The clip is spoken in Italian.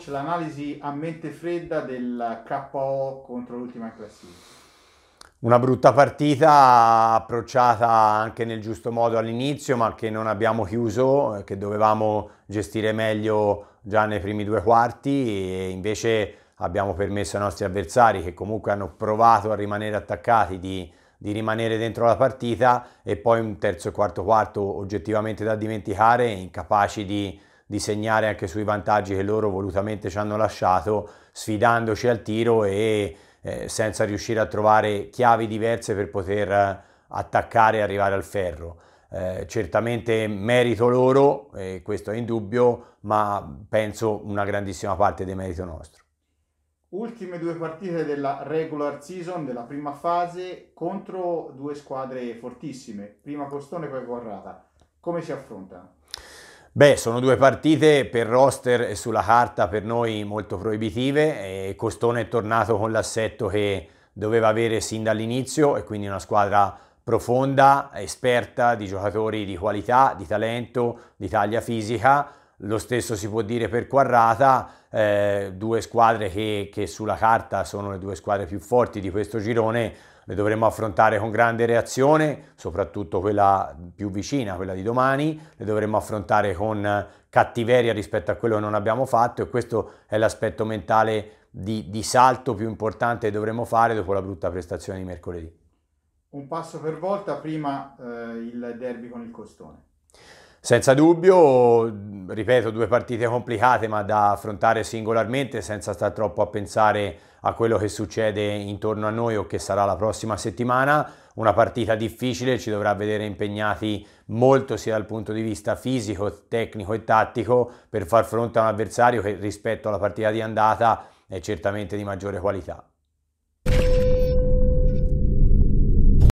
c'è l'analisi a mente fredda del KO contro l'ultima in classifica. Una brutta partita approcciata anche nel giusto modo all'inizio, ma che non abbiamo chiuso, eh, che dovevamo gestire meglio già nei primi due quarti e invece abbiamo permesso ai nostri avversari che comunque hanno provato a rimanere attaccati di, di rimanere dentro la partita e poi un terzo e quarto quarto oggettivamente da dimenticare, incapaci di di segnare anche sui vantaggi che loro volutamente ci hanno lasciato, sfidandoci al tiro e eh, senza riuscire a trovare chiavi diverse per poter eh, attaccare e arrivare al ferro. Eh, certamente merito loro, eh, questo è indubbio, ma penso una grandissima parte di merito nostro. Ultime due partite della regular season, della prima fase, contro due squadre fortissime, prima Costone e poi Corrata. Come si affrontano? Beh, sono due partite per roster e sulla carta per noi molto proibitive. E Costone è tornato con l'assetto che doveva avere sin dall'inizio e quindi una squadra profonda, esperta di giocatori di qualità, di talento, di taglia fisica. Lo stesso si può dire per Quarrata, eh, due squadre che, che sulla carta sono le due squadre più forti di questo girone, le dovremo affrontare con grande reazione, soprattutto quella più vicina, quella di domani, le dovremo affrontare con cattiveria rispetto a quello che non abbiamo fatto e questo è l'aspetto mentale di, di salto più importante che dovremo fare dopo la brutta prestazione di mercoledì. Un passo per volta, prima eh, il derby con il Costone. Senza dubbio, ripeto, due partite complicate ma da affrontare singolarmente senza star troppo a pensare a quello che succede intorno a noi o che sarà la prossima settimana. Una partita difficile, ci dovrà vedere impegnati molto sia dal punto di vista fisico, tecnico e tattico per far fronte a un avversario che rispetto alla partita di andata è certamente di maggiore qualità.